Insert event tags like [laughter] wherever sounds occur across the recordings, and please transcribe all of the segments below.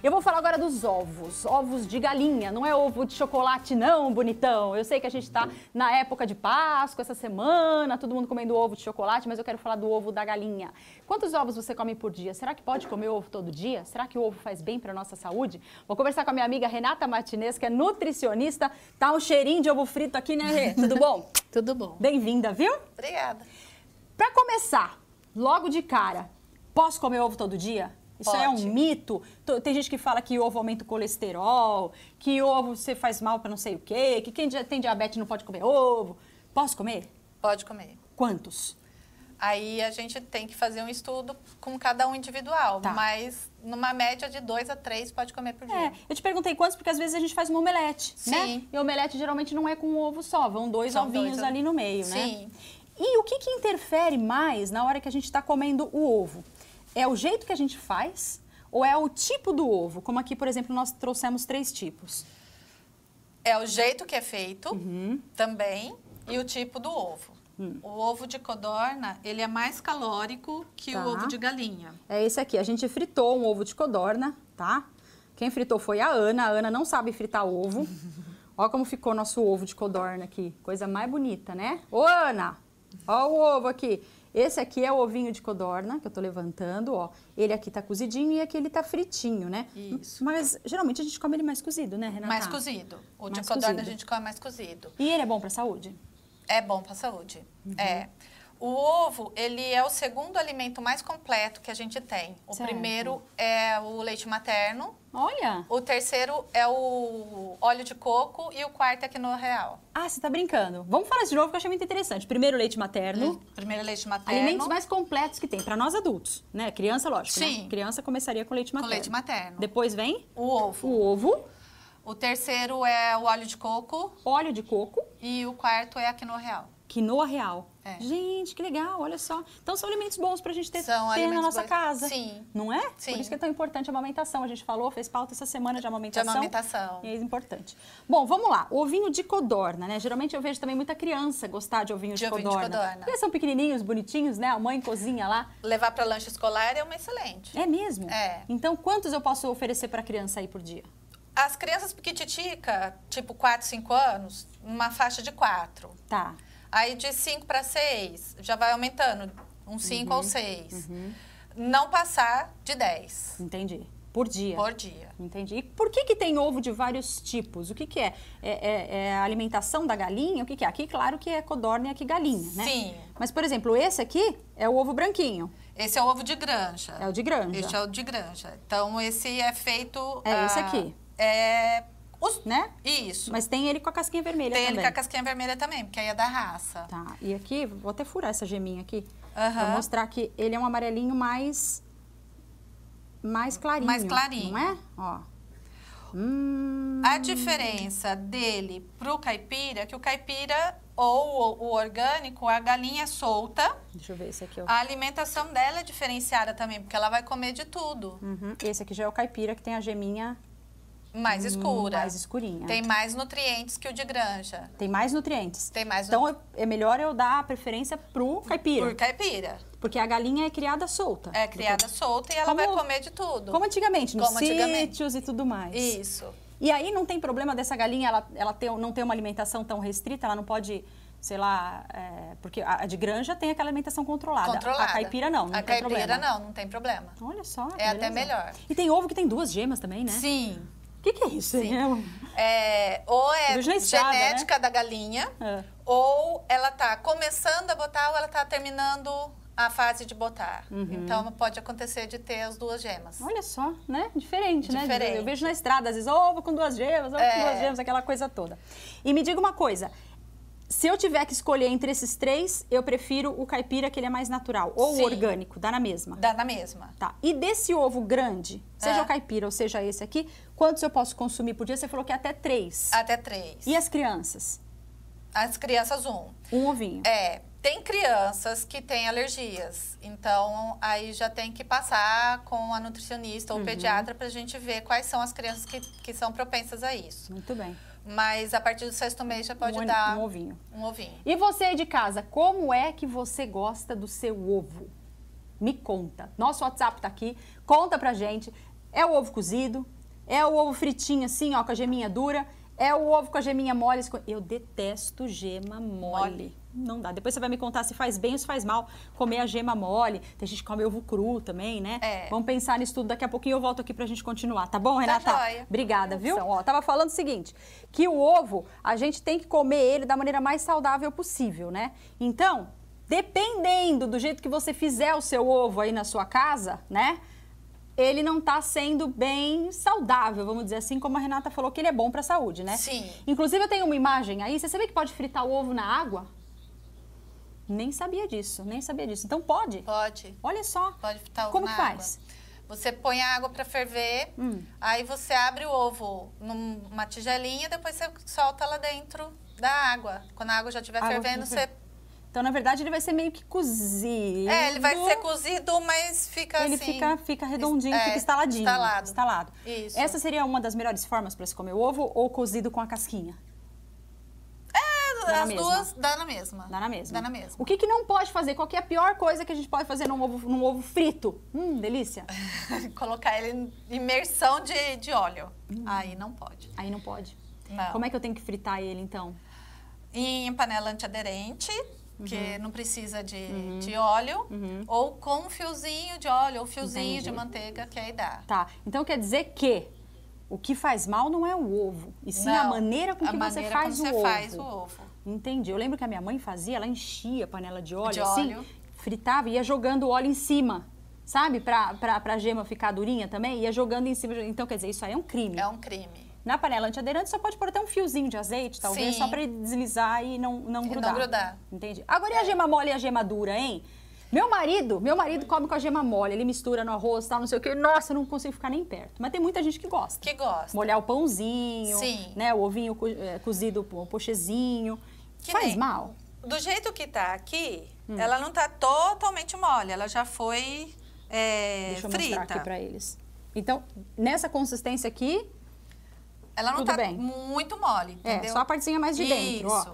Eu vou falar agora dos ovos. Ovos de galinha, não é ovo de chocolate não, bonitão. Eu sei que a gente está na época de Páscoa essa semana, todo mundo comendo ovo de chocolate, mas eu quero falar do ovo da galinha. Quantos ovos você come por dia? Será que pode comer ovo todo dia? Será que o ovo faz bem para nossa saúde? Vou conversar com a minha amiga Renata Martinez, que é nutricionista. Tá um cheirinho de ovo frito aqui, né, Rê? Tudo bom? [laughs] Tudo bom. Bem-vinda, viu? Obrigada. Para começar, logo de cara, posso comer ovo todo dia? Isso Pode. é um mito. Tem gente que fala que ovo aumenta o colesterol, que ovo você faz mal para não sei o quê, que quem tem diabetes não pode comer ovo. Posso comer? Pode comer. Quantos? Aí a gente tem que fazer um estudo com cada um individual, tá. mas numa média de dois a três pode comer por dia. É, eu te perguntei quantos, porque às vezes a gente faz uma omelete, né? Sim. né? E omelete geralmente não é com ovo só, vão dois São ovinhos dois... ali no meio, Sim. né? Sim. E o que, que interfere mais na hora que a gente está comendo o ovo? É o jeito que a gente faz ou é o tipo do ovo? Como aqui, por exemplo, nós trouxemos três tipos. É o jeito que é feito uhum. também e o tipo do ovo. Hum. O ovo de codorna, ele é mais calórico que tá. o ovo de galinha. É esse aqui. A gente fritou um ovo de codorna, tá? Quem fritou foi a Ana. A Ana não sabe fritar ovo. Olha [laughs] como ficou nosso ovo de codorna aqui. Coisa mais bonita, né? Ô, Ana! Olha o ovo aqui. Esse aqui é o ovinho de codorna, que eu tô levantando, ó. Ele aqui tá cozidinho e aqui ele tá fritinho, né? Isso. Mas geralmente a gente come ele mais cozido, né, Renata? Mais cozido. O mais de codorna cozido. a gente come mais cozido. E ele é bom pra saúde? É bom pra saúde. Uhum. É. O ovo, ele é o segundo alimento mais completo que a gente tem. O certo. primeiro é o leite materno. Olha! O terceiro é o óleo de coco e o quarto é quinoa real. Ah, você tá brincando. Vamos falar de novo que eu achei muito interessante. Primeiro, leite materno. Hum, primeiro, leite materno. Alimentos mais completos que tem, para nós adultos, né? Criança, lógico, né? Sim. Né? Criança começaria com leite materno. Com leite materno. Depois vem? O ovo. O ovo. O terceiro é o óleo de coco. Óleo de coco. E o quarto é a quinoa real. Quinoa real. É. Gente, que legal, olha só. Então são alimentos bons para a gente ter, ter na nossa bons. casa. Sim. Não é? Sim. Por isso que é tão importante a amamentação. A gente falou, fez pauta essa semana de amamentação. De amamentação. E é importante. Bom, vamos lá. O ovinho de codorna, né? Geralmente eu vejo também muita criança gostar de ovinho de, de ovinho codorna. De codorna. Eles são pequenininhos, bonitinhos, né? A mãe cozinha lá. Levar para lanche escolar é uma excelente. É mesmo? É. Então quantos eu posso oferecer para criança aí por dia? As crianças piquititica, tipo 4, 5 anos, uma faixa de 4. Tá. Aí de 5 para 6, já vai aumentando, um 5 uhum, ou 6. Uhum. Não passar de 10. Entendi. Por dia. Por dia. Entendi. E por que, que tem ovo de vários tipos? O que, que é? É, é, é a alimentação da galinha? O que, que é? Aqui, claro que é codorna e aqui galinha, né? Sim. Mas, por exemplo, esse aqui é o ovo branquinho. Esse é o ovo de granja. É o de granja. Esse é o de granja. Então, esse é feito... É ah, esse aqui. É os, né? Isso. Mas tem ele com a casquinha vermelha tem também. Tem ele com a casquinha vermelha também, porque aí é da raça. Tá. E aqui, vou até furar essa geminha aqui. Uhum. Pra mostrar que ele é um amarelinho mais... Mais clarinho. Mais clarinho. Não é? Ó. Hum... A diferença dele pro caipira é que o caipira ou o orgânico, a galinha é solta. Deixa eu ver esse aqui. Ó. A alimentação dela é diferenciada também, porque ela vai comer de tudo. Uhum. Esse aqui já é o caipira, que tem a geminha mais hum, escura. Mais escurinha. Tem mais nutrientes que o de granja. Tem mais nutrientes. Tem mais Então é, é melhor eu dar a preferência pro caipira. Por caipira. Porque a galinha é criada solta. É criada porque... solta e ela como... vai comer de tudo. Como antigamente, nos como antigamente. sítios e tudo mais. Isso. E aí não tem problema dessa galinha ela, ela ter, não tem uma alimentação tão restrita, ela não pode sei lá, é, porque a de granja tem aquela alimentação controlada. controlada. A caipira não, não a tem caipira problema. não, não tem problema. Olha só. É beleza. até melhor. E tem ovo que tem duas gemas também, né? Sim que, que é isso? Sim. Né? É, ou é genética né? da galinha, é. ou ela tá começando a botar ou ela tá terminando a fase de botar. Uhum. Então pode acontecer de ter as duas gemas. Olha só, né? Diferente, né? Diferente. né? Eu vejo na estrada, às vezes, ovo com duas gemas, ovo é. com duas gemas, aquela coisa toda. E me diga uma coisa, se eu tiver que escolher entre esses três, eu prefiro o caipira, que ele é mais natural. Ou Sim. o orgânico, dá na mesma. Dá na mesma. Tá. E desse ovo grande, seja é. o caipira ou seja esse aqui, quantos eu posso consumir por dia? Você falou que é até três. Até três. E as crianças? As crianças, um. Um ovinho. É. Tem crianças que têm alergias, então aí já tem que passar com a nutricionista ou uhum. pediatra para a gente ver quais são as crianças que, que são propensas a isso. Muito bem. Mas a partir do sexto mês já pode um, dar um ovinho. Um ovinho. E você aí de casa, como é que você gosta do seu ovo? Me conta. Nosso WhatsApp tá aqui. Conta pra gente. É o ovo cozido? É o ovo fritinho assim, ó, com a geminha dura? É o ovo com a geminha mole? Eu detesto gema mole. mole não dá. Depois você vai me contar se faz bem ou se faz mal comer a gema mole. Tem gente que come ovo cru também, né? É. Vamos pensar nisso tudo daqui a pouquinho. Eu volto aqui pra gente continuar, tá bom, Renata? Tá joia. Obrigada, viu? Então, ó, tava falando o seguinte, que o ovo, a gente tem que comer ele da maneira mais saudável possível, né? Então, dependendo do jeito que você fizer o seu ovo aí na sua casa, né? ele não está sendo bem saudável, vamos dizer assim, como a Renata falou que ele é bom para a saúde, né? Sim. Inclusive eu tenho uma imagem aí, você sabia que pode fritar o ovo na água? Nem sabia disso, nem sabia disso. Então pode? Pode. Olha só. Pode ficar Como que água. faz? Você põe a água para ferver, hum. aí você abre o ovo numa tigelinha, depois você solta lá dentro da água. Quando a água já estiver fervendo, você então, na verdade, ele vai ser meio que cozido. É, ele vai ser cozido, mas fica ele assim... Ele fica, fica redondinho, é, fica estaladinho. Estalado. Estalado. Isso. Essa seria uma das melhores formas para se comer o ovo ou cozido com a casquinha? na as mesma. duas dá na mesma. Dá na mesma. Dá na mesma. O que, que não pode fazer? Qual é a pior coisa que a gente pode fazer num ovo, num ovo frito? Hum, delícia. [laughs] Colocar ele em imersão de, de óleo. Hum. Aí não pode. Aí não pode. Não. Como é que eu tenho que fritar ele, então? Em panela antiaderente, uhum. que não precisa de, uhum. de óleo, uhum. ou com um fiozinho de óleo, ou fiozinho Entendi. de manteiga, que aí dá. Tá, então quer dizer que o que faz mal não é o ovo, e sim não, a maneira com que você, faz, você o faz o ovo. Entendi. Eu lembro que a minha mãe fazia, ela enchia a panela de óleo, de assim, óleo. fritava e ia jogando o óleo em cima. Sabe? Pra, pra, pra gema ficar durinha também, ia jogando em cima. Então, quer dizer, isso aí é um crime. É um crime. Na panela antiaderente, você pode pôr até um fiozinho de azeite, talvez, Sim. só pra deslizar e não, não e grudar. não grudar. Entendi. Agora, e a é. gema mole e a gema dura, hein? Meu marido, meu marido come com a gema mole, ele mistura no arroz, tal, não sei o quê. Nossa, eu não consigo ficar nem perto. Mas tem muita gente que gosta. Que gosta. Molhar o pãozinho, Sim. né? O ovinho é, cozido, o pochezinho. Que Faz nem... mal. Do jeito que tá aqui, hum. ela não tá totalmente mole, ela já foi é, Deixa eu frita. mostrar aqui pra eles. Então, nessa consistência aqui, ela não Tudo tá bem. muito mole, é, entendeu? É, só a partezinha mais de Isso. dentro, ó.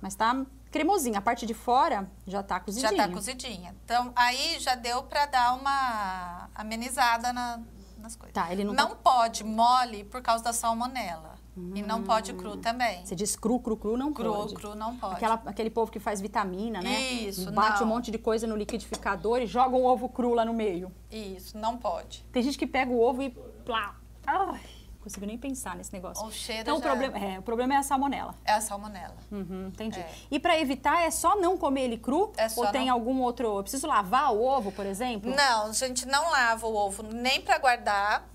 Mas tá cremosinha. A parte de fora já tá cozidinha. Já tá cozidinha. Então, aí já deu para dar uma amenizada na, nas coisas. Tá, ele não, não tá- pode mole por causa da salmonela. Hum. E não pode cru hum. também. Você diz cru, cru, cru, não cru, pode. Cru, cru, não pode. Aquela, aquele povo que faz vitamina, né? Isso, Bate não. um monte de coisa no liquidificador e joga um ovo cru lá no meio. Isso, não pode. Tem gente que pega o ovo e... Plá. Ai consigo nem pensar nesse negócio. O cheiro então, já... o, problema, é, o problema é a salmonela. É a salmonela. Uhum, entendi. É. E para evitar, é só não comer ele cru? É ou tem não... algum outro... Eu preciso lavar o ovo, por exemplo? Não, a gente não lava o ovo nem para guardar.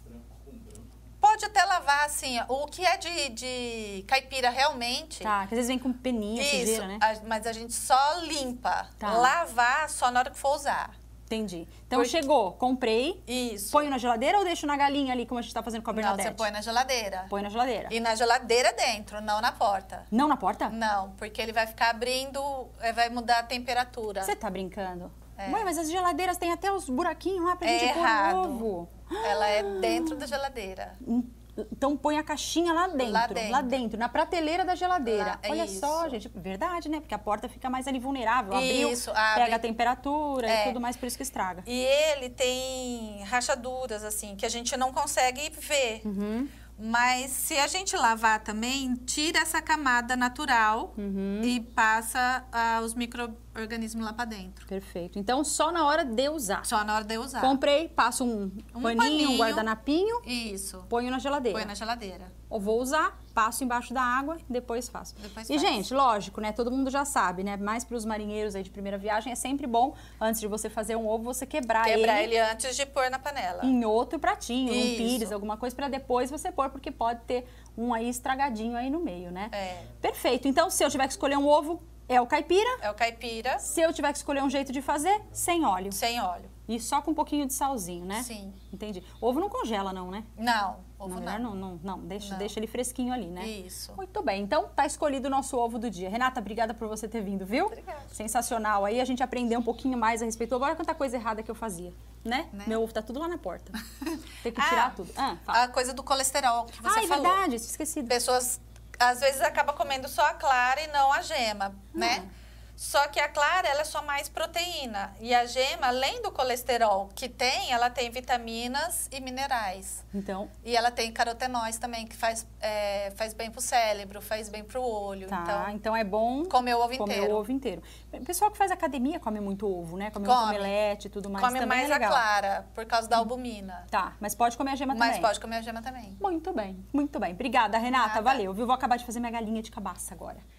Pode até lavar, assim, o que é de, de caipira realmente... Tá, que às vezes vem com peninha, Isso, sujeira, né? A, mas a gente só limpa. Tá. Lavar só na hora que for usar. Entendi. Então chegou, comprei. Isso. Põe na geladeira ou deixo na galinha ali, como a gente está fazendo com a Bernadette? Não, você põe na geladeira. Põe na geladeira. E na geladeira dentro, não na porta. Não na porta? Não, porque ele vai ficar abrindo, eh, vai mudar a temperatura. Você está brincando? É. Mãe, mas as geladeiras têm até os buraquinhos lá pra é gente errado. pôr o ovo. Ela é dentro da geladeira. [gasps] Então então põe a caixinha lá dentro, lá dentro, lá dentro na prateleira da geladeira. Lá, Olha isso. só, gente, verdade, né? Porque a porta fica mais ali vulnerável, abriu, isso, abre. pega a temperatura é. e tudo mais, por isso que estraga. E ele tem rachaduras assim que a gente não consegue ver. Uhum. Mas se a gente lavar também, tira essa camada natural uhum. e passa ah, os micro organismo lá para dentro. Perfeito. Então, só na hora de usar. Só na hora de usar. Comprei, passo um, um paninho, paninho, um guardanapinho. Isso. Ponho na geladeira. Põe na geladeira. Ou vou usar, passo embaixo da água, depois faço. Depois e, faz. gente, lógico, né? Todo mundo já sabe, né? Mais para os marinheiros aí de primeira viagem, é sempre bom, antes de você fazer um ovo, você quebrar, quebrar ele. Quebrar ele antes de pôr na panela. Em outro pratinho, Isso. um pires, alguma coisa, para depois você pôr, porque pode ter um aí estragadinho aí no meio, né? É. Perfeito. Então, se eu tiver que escolher um ovo, é o caipira. É o caipira. Se eu tiver que escolher um jeito de fazer, sem óleo. Sem óleo. E só com um pouquinho de salzinho, né? Sim. Entendi. Ovo não congela, não, né? Não, ovo não. Não, não, não. Deixa, não. deixa ele fresquinho ali, né? Isso. Muito bem. Então, tá escolhido o nosso ovo do dia. Renata, obrigada por você ter vindo, viu? Obrigada. Sensacional. Aí a gente aprendeu um pouquinho mais a respeito. Agora quanta coisa errada que eu fazia, né? né? Meu ovo tá tudo lá na porta. [laughs] Tem que tirar ah, tudo. Ah, a coisa do colesterol que você ah, é falou. Ah, verdade. Esqueci. Pessoas às vezes acaba comendo só a clara e não a gema, hum. né? Uhum. Só que a clara, ela é só mais proteína. E a gema, além do colesterol que tem, ela tem vitaminas e minerais. Então? E ela tem carotenóis também, que faz, é, faz bem pro cérebro, faz bem pro olho. Tá, então, então é bom... Comer o ovo comer inteiro. o ovo inteiro. pessoal que faz academia come muito ovo, né? Come, come. omelete e tudo mais. Come também mais é a clara, por causa da albumina. Tá, mas pode comer a gema mas também. Mas pode comer a gema também. Muito bem, muito bem. Obrigada, Renata. Ah, Valeu, viu? Vou acabar de fazer minha galinha de cabaça agora.